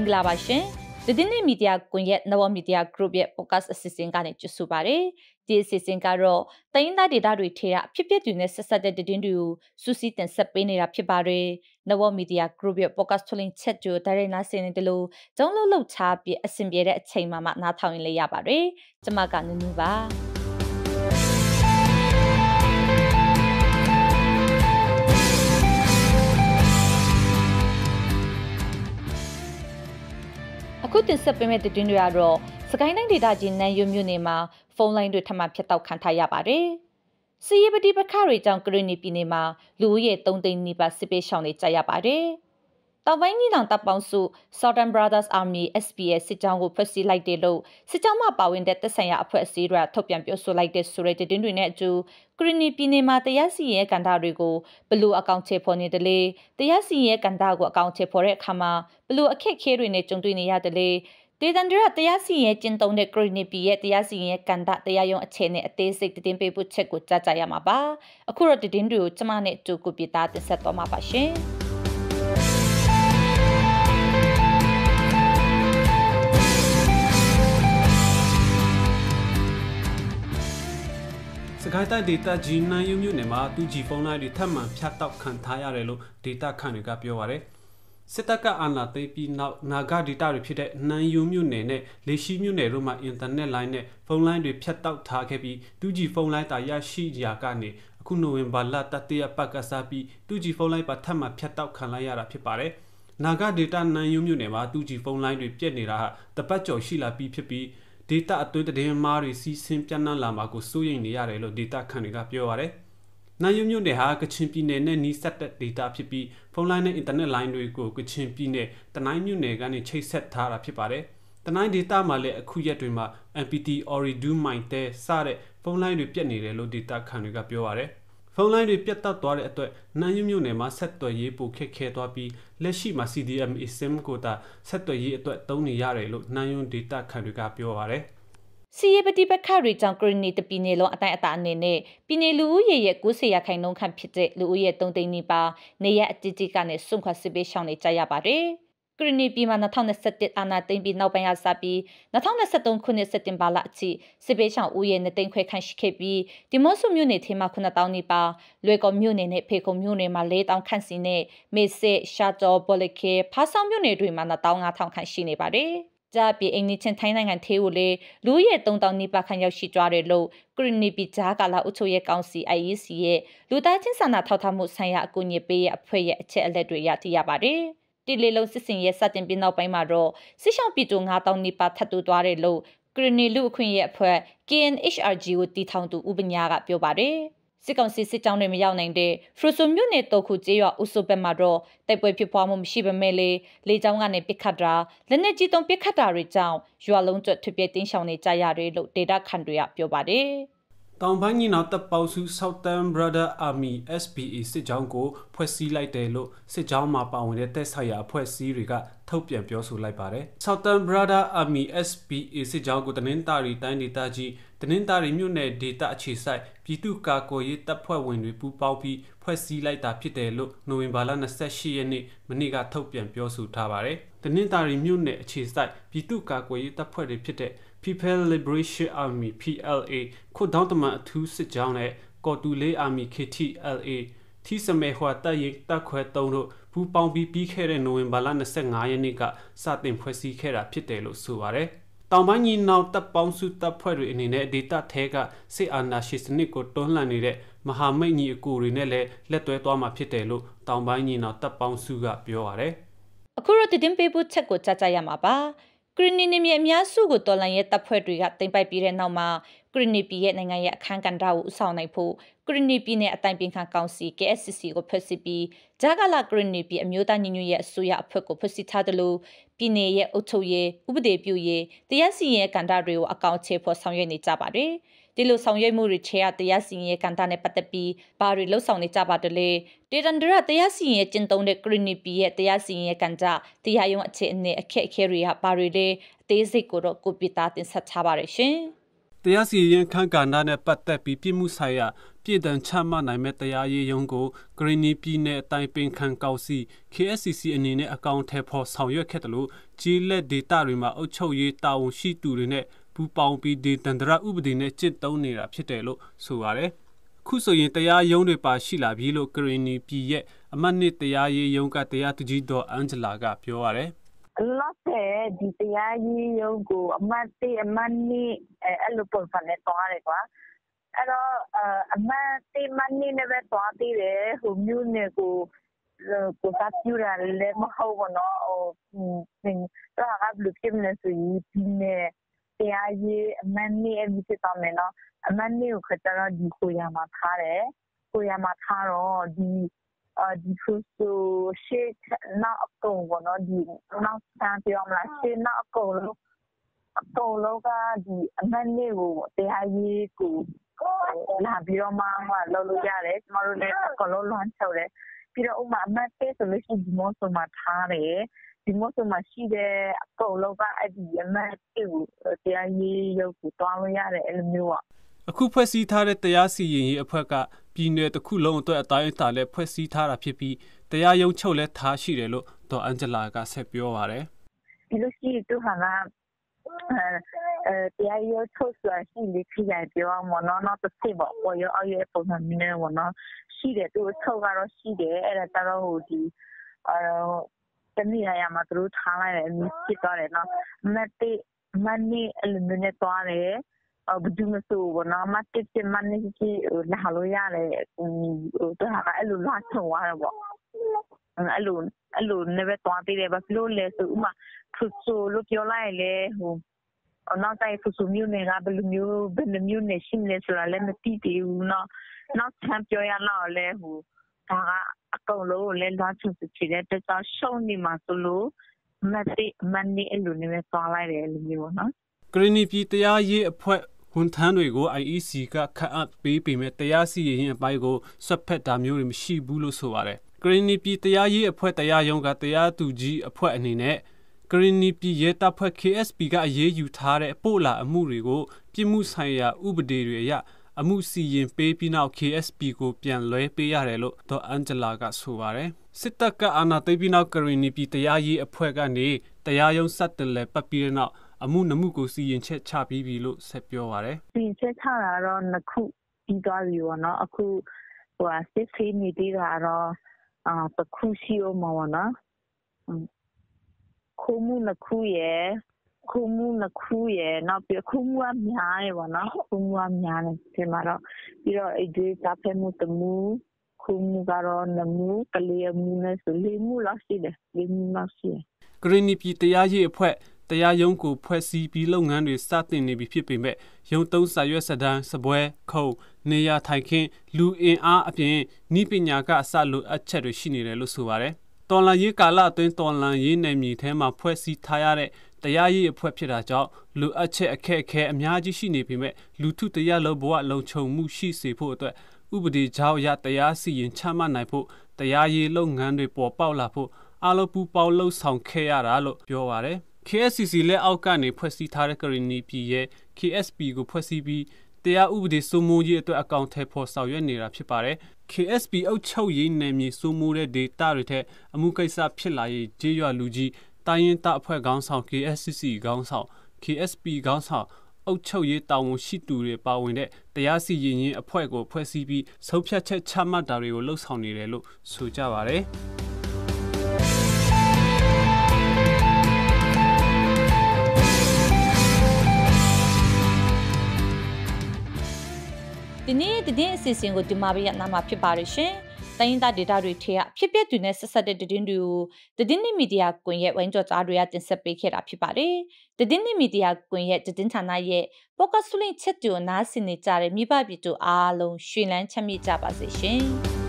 င်္ဂလာပါရှင်။ဒီနေ့မီဒီယာကွန်ရက်နဝမီဒီယာ group ရဲ့ podcast အစီအစဉ်ကနေကြိုဆိုပါရစေ။ဒီအစီအစဉ်ကတော့တိုင်းသားဒေသတွေထဲကအဖြစ်အပျက်တွေနဲ့ဆက်ဆက်တဲ့သတင်းတွေကိုစူးစီးတင်ဆက်ပေးနေတာဖြစ်ပါတယ်။နဝမီဒီယာ group ရဲ့ podcast ထုတ်လင်းချက်ကြိုဒါရိုက်နာစင်နေတယ်လို့ကျောင်းလုံးလှုပ်ချပြအစဉ်ပြေတဲ့အချိန်မှမှနားထောင်ရင်လေးရပါတယ်။ကျွန်မကနူးနူးပါ။ဆက်ပေးမယ့်သတင်းတွေကတော့စကိုင်းတိုင်းဒေသကြီးနန်းရွမြို့နယ်မှာဖုန်းလိုင်းတွေထမှဖြတ်တောက်ခံထားရပါတယ်။စီးရီးပတိပခါတွေကြောင့်ကရင်နီပြည်နယ်မှာ လူဦးရေ3သိန်းနီးပါးစစ်ပေးရှောင်နေကြရပါတယ်။တောက်ပိုင်းညီနောင်တပ်ပေါင်းစု Southern Brothers Army SPS စစ်ကြောင်းကိုဖွဲ့စည်းလိုက်တယ်လို့စစ်ကြောင်းမှပါဝင်တဲ့သက်ဆိုင်ရာအဖွဲ့အစည်းတွေကထုတ်ပြန်ပြောဆိုလိုက်တဲ့ဆိုတဲ့သတင်းတွေနဲ့အတူကရီနီပြည်နယ်မှာတရားစီရင်ရေးကန်တာတွေကိုဘလူအကောင့်ချေဖော်နေတယ်လေတရားစီရင်ရေးကန်တာကိုအကောင့်ချေဖော်တဲ့အခါမှာဘလူအခက်ခဲတွေနဲ့ကြုံတွေ့နေရတယ်လေဒေသန္တရတရားစီရင်ကျင့်သုံးတဲ့ဂရနီပီရဲ့တရားစီရင်ကန်တာတရားရုံးအခြေအနေအသေးစိတ်တင်ပြဖို့ချက်ကိုကြားကြရမှာပါအခုတော့တင်တွေကိုကျမနဲ့တူကူပီတာတင်ဆက်သွားမှာပါရှင်ကိုင်းတိုင်းဒေသကြီးနှမ်းယုံမြို့နယ်မှာ 2G ဖုန်းလိုင်းတွေထပ်မံဖြတ်တောက်ခံထားရတယ်လို့ဒေသခံတွေကပြောပါတယ်။စစ်တပ်ကအာဏာသိမ်းပြီးနောက်နာဂဒေသတွေဖြစ်တဲ့နှမ်းယုံမြို့နယ်နဲ့လေရှိမြို့နယ်တို့မှာအင်တာနက်လိုင်းနဲ့ဖုန်းလိုင်းတွေဖြတ်တောက်ထားခဲ့ပြီး 2G ဖုန်းလိုင်းတာရရှိရာကနေအခုနိုဝင်ဘာလတတိယပတ်ကစားပြီး 2G ဖုန်းလိုင်းပါထပ်မံဖြတ်တောက်ခံလိုက်ရတာဖြစ်ပါတယ်။နာဂဒေတာနန်ယုံမြို့နယ်မှာ 2G ဖုန်းလိုင်းတွေပြက်နေတာဟာတပတ်ကျော်ရှိလာပြီးဖြစ်ပြီးဒေတာအတွင်းတည်င်းမားတွေစီးဆင်းပြန့်နှံ့လာမှာကိုစိုးရိမ်နေရတယ်လို့ဒေတာခန့်တွေကပြောပါတယ်။နိုင်ယုံမြို့နယ်ဟာကချင်ပြည်နယ်နဲ့နီးစပ်တဲ့ဒေတာဖြစ်ပြီးဖုန်းလိုင်းနဲ့အင်တာနက်လိုင်းတွေကိုကချင်ပြည်နယ်တနိုင်းမြို့နယ်ကနေချိတ်ဆက်ထားတာဖြစ်ပါတယ်။တနိုင်းဒေတာမှာလည်းအခုရက်တွေမှာ MPT Oridu Mine တဲ့စတဲ့ဖုန်းလိုင်းတွေပြတ်နေတယ်လို့ဒေတာခန့်တွေကပြောပါတယ်။ဖုန်းလိုင်းတွေပြတ်တောက်သွားတဲ့အတွက်နန်းယွမြို့နယ်မှာဆက်သွယ်ရေးပိုခက်ခဲသွားပြီးလက်ရှိမှာ CDMA SIM ကိုတာဆက်သွယ်ရေးအတွက်သုံးနေရတယ်လို့နန်းယွ data ခန့်တွေကပြောပါတယ်စီရပတိပခရီကြောင့်ဂရနီတပီနေလုံးအတိုင်းအတာအနေနဲ့ပြည်နယ်လူဦးရေရဲ့90ရာခိုင်နှုန်းခန့်ဖြစ်တဲ့လူဦးရေ3သိန်းနီးပါးနေရအတိတ်ကနေစွန့်ခွာစစ်ပေးရှောင်နေကြရပါတယ်။ကရီနီပြည်မှာ2021အာဏာသိမ်းပြီးနောက်ပိုင်းကစပြီး2023ခုနှစ်စက်တင်ဘာလအထိစစ်ပေးဆောင်ဦးရဲ့နေသိမ်းခွဲခန့်ရှိခဲ့ပြီးဒီမော့ဆုမြို့နယ်ထဲမှာ9000နီးပါးလွယ်ကော်မြို့နယ်နဲ့ဖေကုံမြို့နယ်မှာ4000ခန့်စီနဲ့မေစစ်ရှာတော်ဘော်လခဲဖားဆောင်မြို့နယ်တွေမှာ15000ခန့်ရှိနေပါတယ်။ကြပြီးအင်နီချင်းထိုင်းနိုင်ငံသေးကိုလေလူရဲ့3000နီးပါးခန့်ရောက်ရှိကြတယ်လို့ကရီနီပီဂျာကာလာအုပ်ချုပ်ရေးကောင်စီ IEC ရဲ့လူသားချင်းစာနာထောက်ထားမှုဆိုင်ရာအကူအညီပေးရအဖွဲ့ရဲ့အချက်အလက်တွေရသိရပါတယ်။တိလေးလုံးစစ်စင်ရဲ့စတင်ပြီးနောက်ပိုင်းမှာတော့စစ်ရှောင်းပြည်သူ9000နီးပါးထပ်တိုးသွားတယ်လို့ကရနီလူအခွင့်ရဲ့အဖွဲ့ KNHRG ကိုတီထောင်သူဥပညာကပြောပါတယ်စစ်ကောင်စီစစ်ကြောင်းတွေမရောက်နိုင်တဲ့ဖရူဆိုမြို့နယ်တော်ခုကျေးရွာအုပ်စုဘက်မှာတော့တိုက်ပွဲဖြစ်ပွားမှုမရှိပေမဲ့လေလေကြောင်းကနေပစ်ခတ်တာလက်နက်ကြီးတုံးပစ်ခတ်တာတွေကြောင့်ရွာလုံးကျွတ်ထွပြေတင်းရှောင်နေကြရတယ်လို့ဒေတာခန်တွေကပြောပါတယ်။တောင်ပိုင်းညီနောင်တပ်ပေါင်းစု Southern Brother Army SBA စစ်ကြောင်းကိုဖွဲ့စည်းလိုက်တယ်လို့စစ်ကြောင်းမှာပါဝင်တဲ့တက်ဆိုင်ရာအဖွဲ့အစည်းတွေကထုတ်ပြန်ပြောဆိုလိုက်ပါတယ်။ Southern Brother Army SBA စစ်ကြောင်းကိုတနင်္သာရီတိုင်းဒေသကြီးတနင်္သာရီမြို့နယ်ဒေသအခြေစိုက်ပြည်သူ့ကာကွယ်ရေးတပ်ဖွဲ့ဝင်တွေပူးပေါင်းပြီးဖွဲ့စည်းလိုက်တာဖြစ်တယ်လို့နိုဝင်ဘာလ28ရက်နေ့မနေ့ကထုတ်ပြန်ပြောဆိုထားပါတယ်။တနင်္သာရီမြို့နယ်အခြေစိုက်ပြည်သူ့ကာကွယ်ရေးတပ်ဖွဲ့တွေဖြစ်တဲ့ People Liberation Army PLA ခုဒေါင်းတမန်အထူးစစ်ကြောင်းနဲ့ကော်တူလေး Army KTLA သီစမေဟွာတရင်တက်ခွဲတုံးတို့ပူပေါင်းပြီးပြီးခဲ့တဲ့နိုဝင်ဘာလ25ရက်နေ့ကစတင်ဖွဲ့စည်းခဲ့တာဖြစ်တယ်လို့ဆိုပါရယ်။တောင်ပိုင်းညီနောင်တပ်ပေါင်းစုတပ်ဖွဲ့တွေအနေနဲ့ဒေသထဲကစစ်အာဏာရှင်စနစ်ကိုတွန်းလှန်နေတဲ့မဟာမိတ်ညီအကိုတွေနဲ့လည်းလက်တွဲသွားမှာဖြစ်တယ်လို့တောင်ပိုင်းညီနောင်တပ်ပေါင်းစုကပြောပါရယ်။အခုတော့တည်င်းပေးဖို့ချက်ကိုကြားကြရမှာပါ။ရနီနီမြေအများစုကိုတော်လန်ရဲ့တပ်ဖွဲ့တွေကတင်ပိုက်ပြီးတဲ့နောက်မှာကရနီပီရဲ့နိုင်ငံရဲ့အခမ်းကဏ္ဍကိုဥဆောင်နိုင်ဖို့ကရနီပီနဲ့အတိုင်ပင်ခံကောင်စီ KSCC ကိုဖွဲ့စည်းပြီးဂျာဂလာကရနီပီအမျိုးသားညီညွတ်ရေးအစိုးရအဖွဲ့ကိုဖွဲ့စည်းထားတယ်လို့ပြည်နယ်ရဲ့အုပ်ချုပ်ရေးဥပဒေပြုရေးတရားစီရင်ကဏ္ဍတွေကိုအကောင့်ချေဖို့ဆောင်ရွက်နေကြပါတယ်။ဒီလိုဆောင်ရွက်မှုတွေချေရတရားစီရင်ရေးကဏ္ဍနဲ့ပတ်သက်ပြီးဘာတွေလှုပ်ဆောင်နေကြပါတလဲဒေတန်ဒရတရားစီရင်ရေးကျင့်သုံးတဲ့ကရနီပီရဲ့တရားစီရင်ရေးကဏ္ဍတရားရုံးအခြေအနေအခက်အခဲတွေကဘာတွေလဲအသေးစိတ်ကိုတော့ကိုပိတာတင်ဆက်ထားပါရရှင်တရားစီရင်ခန့်ကဏ္ဍနဲ့ပတ်သက်ပြီးပြည်မှုဆိုင်ရာပြည်တံချမှတ်နိုင်မဲ့တရားရေးရုံးကိုဂရင်းနီပြည်နယ်အတိုင်းပင်ခံကောင်စီ KSCC အနေနဲ့အကောင့်ထဲပေါ်ဆောင်ရွက်ခဲ့တယ်လို့ကြီးလက်ဒေတာတွေမှာအုပ်ချုပ်ရေးတာဝန်ရှိသူတွေနဲ့ူးပေါင်းပြီးဒေတန္တရဥပဒေနဲ့ကျင့်သုံးနေတာဖြစ်တယ်လို့ဆိုပါတယ်။ခုဆိုရင်တရားရုံးတွေပါရှိလာပြီလို့ကရင်နီပြည်ရဲ့အမတ်နှစ်တရားရေးရုံးကတရားသူကြီးဒေါ်အန်ဂျလာကပြောရတယ်။လော့တဲ့ဒီတရားရေးရုံးကို အမတ်တိအမတ်နိအဲ့လိုပုံစံနဲ့တွားတယ်ကွာအဲ့တော့အမတ်တိမတ်နိနဲ့ပဲတွားသေးတယ်ဟိုမျိုးနဲ့ကိုကိုစားပြူရလဲမဟုတ်ဘူးနော်ဟိုသင်တော့ကဘလူးပြင်းနေဆိုပြီးပြင်းတရားရေးအမှတ်နဲ့ဖြစ်သွားမယ်နော်အမှတ်နဲ့ကိုခကျတော့ဒီကိုရမှာထားတယ်ကိုရမှာထားတော့ဒီအာဒီဖူဆိုရှေ့နောက်အကုန်ပေါ့နော်ဒီနောက်ဆန်းပြောမလားရှေ့နောက်အကုန်လို့အကုန်လုံးကဒီအမှတ်နဲ့ကိုတရားရေးကိုလာပြီးတော့မှဟိုလောက်လို့ရတယ်ကျမတို့လည်းအကုန်လုံးလွှမ်းချုပ်တယ်ပြီးတော့ဥပမာအမှတ်၁ဆိုလို့ရှိရင်ဒီးမော့ဆိုမှာထားတယ်။ဒီးမော့ဆိုမှာရှိတဲ့အကုန်လုံးကအဲဒီအမှတ်၁ကိုတရားရေးရုံးကိုသွားလို့ရတယ်အဲလိုမျိုးပေါ့။”အခုဖွဲ့စည်းထားတဲ့တရားစီရင်ရေးအဖွဲ့ကပြည်နယ်တစ်ခုလုံးအတွက်အတိုင်းအတာနဲ့ဖွဲ့စည်းထားတာဖြစ်ပြီးတရားရုံးချုပ်လည်းထားရှိတယ်လို့ဒေါ်အန်းဂျလာကဆက်ပြောပါတယ်။“ဒီလိုရှိရင်သူ့ဟာကတရားရုံးထုတ်ဆိုတာရှိလေခရိုင်ပြောအောင်မနော်တော့တစ်စိပေါ့ပေါ်ရောအောက်ရဲ့ပုံစံမျိုးနဲ့ပေါ့နော်ရှိတယ်သူထုတ်ကတော့ရှိတယ်အဲ့ဒါကြတော့ဟိုဒီအဲတနည်းရမှာသူတို့ထားလိုက်တယ်အမျိုးဖြစ်သွားတယ်နော်မတ်တိမန်နီအလူမီနီသွားတယ်အဘဒူမဆိုဘောနာမတ်တိတမန်နီကြီးလာလို့ရတယ်ဟိုတော့အဲ့လိုလာထုံသွားတယ်ပေါ့အဲ့လိုအဲ့လိုနဲ့ပဲသွားပေးတယ်ဘာဖြစ်လို့လဲဆိုဥမာဖူဆိုလို့ပြောလိုက်လေဟိုအနောက်တိုင်းဖူဆိုမျိုးနဲ့ကဘယ်လိုမျိုးဘယ်လိုမျိုးနဲ့ရှင်းလဲဆိုတာလည်းမသိသေးဘူးနော်နောက်ချမ်းပြောရတော့လဲဟိုဒါကအကုန်လုံးကိုလဲလွှမ်းခြုံစစ်ချတဲ့တခြားရှုံနေမှာဆိုလို့မသိမနေအလိုနဲ့သွားလိုက်တယ်လို့မျိုးပေါ့နော်ကရင်းနီပြည်တရားရေးအဖွဲ့ဝန်ထမ်းတွေကို IEC ကခန့်အပ်ပေးပေမဲ့တရားစီရင်ရေးအပိုင်းကိုဆွတ်ဖက်တာမျိုးတွေမရှိဘူးလို့ဆိုပါတယ်။ကရင်နီပြည်တရားရေးအဖွဲ့တရားရုံးကတရားသူကြီးအဖွဲ့အနေနဲ့ကရင်နီပြည်ရဲတပ်ဖွဲ့ KSP ကအရေးယူထားတဲ့အပို့လာအမှုတွေကိုပြည်မှုဆိုင်ရာဥပဒေတွေအရအမှုစီရင်ပေးပြီးနောက် KSP ကိုပြန်လွှဲပေးရတယ်လို့ဒေါ်အန်ဂျလာကဆိုပါတယ်။စစ်တပ်ကအာဏာသိမ်းပြီးနောက်ကရင်နီပြည်တရားရေးအဖွဲ့ကနေတရားရုံးဆက်တယ်လဲပတ်ပြီးတဲ့နောက်အမှုနမှုကိုစီရင်ချက်ချပြီးပြီလို့ဆက်ပြောပါတယ်။စီရင်ချက်ချတာတော့နှစ်ခုပြီးသွားပြီပေါ့နော်အခုဟိုဟာစစ်ဆေးနေသေးတာတော့အာတစ်ခုရှိအောင်မှာပေါ့နော်ခုမှုနှစ်ခုရယ်ခုမှုနှစ်ခုရယ်နောက်ပြီးခုမှုအများရယ်ပေါ့နော်ခုမှုအများတယ်ဒီမှာတော့ပြီးတော့အေဒီတပ်ဖဲမှုတမှုခုမှုကတော့နမှုကလေးမှုနဲ့ဆိုလေးမှုလောက်ရှိတယ်လေးမှုလောက်ရှိတယ်ဂရင်းနီပြည်တရားရေးအဖွဲ့တရားရုံးကိုဖွဲ့စည်းပြီးလုပ်ငန်းတွေစတင်နေပြီဖြစ်ပေမဲ့ရုံသုံးစာရွက်စတန်းစပွဲခုံနေရာထိုင်ခင်းလူအင်အားအပြင်ဤပညာကအစလိုအပ်ချက်တွေရှိနေတယ်လို့ဆိုပါတယ်။တော်လန်ရေးကာလအတွင်းတော်လန်ရေးနယ်မြေထဲမှာဖွဲ့စည်းထားရတဲ့တရားရေးအဖွဲ့ဖြစ်တာကြောင့်လူအပ်ချက်အခက်အခဲအများကြီးရှိနေပေမဲ့လူထုတရားလုံးဘဝလုံခြုံမှုရှိစေဖို့အတွက်ဥပဒေကြောင့်ရတရားစီရင်ချမှတ်နိုင်ဖို့တရားရေးလုပ်ငန်းတွေပေါ်ပေါက်လာဖို့အားလုံးပူးပေါင်းလှုပ်ဆောင်ခဲ့ရတာလို့ပြောပါတယ်။ KSCC လက်အောက်ကနေဖွဲ့စည်းထားတဲ့ကရင်နီပြည်ရဲ့ KSP ကိုဖွဲ့စည်းပြီးတရားဥပဒေစိုးမိုးရေးအတွက်အကောင့်ထဲပေါ်ဆောင်ရွက်နေတာဖြစ်ပါတယ်။ KSP အုပ်ချုပ်ရေးနယ်မြေစိုးမိုးတဲ့ဒေသတွေထက်အမှုကိစ္စဖြစ်လာရေးကြေးရွာလူကြီးတိုင်းရင်းသားအဖွဲ့ခေါင်းဆောင် KSCC ခေါင်းဆောင် KSP ခေါင်းဆောင်အုပ်ချုပ်ရေးတာဝန်ရှိသူတွေပါဝင်တဲ့တရားစီရင်ရေးအဖွဲ့ကို ဖွဲ့စည်းပြီးဆုံးဖြတ်ချက်ချမှတ်တာတွေကိုလှုပ်ဆောင်နေတယ်လို့ဆိုကြပါတယ်။သတင်းအစီအစဉ်ကိုဒီမှာပဲရနာမှာဖြစ်ပါရရှင်။တိုင်းရင်းသားဒေတာတွေထဲကဖြစ်ပျက်တွေနဲ့ဆက်ဆက်တဲ့သတင်းတွေကိုသတင်းနဲ့မီဒီယာကွန်ရက်ဝိုင်းကြော်ကြားတွေကတင်ဆက်ပေးခဲ့တာဖြစ်ပါတယ်။သတင်းနဲ့မီဒီယာကွန်ရက်သတင်းဌာနရဲ့ podcast လင့်ချက်တွေကိုနားဆင်နေကြတဲ့မိဘပြည်သူအားလုံးရှင်လန်းချမ်းမြေ့ကြပါစေရှင်။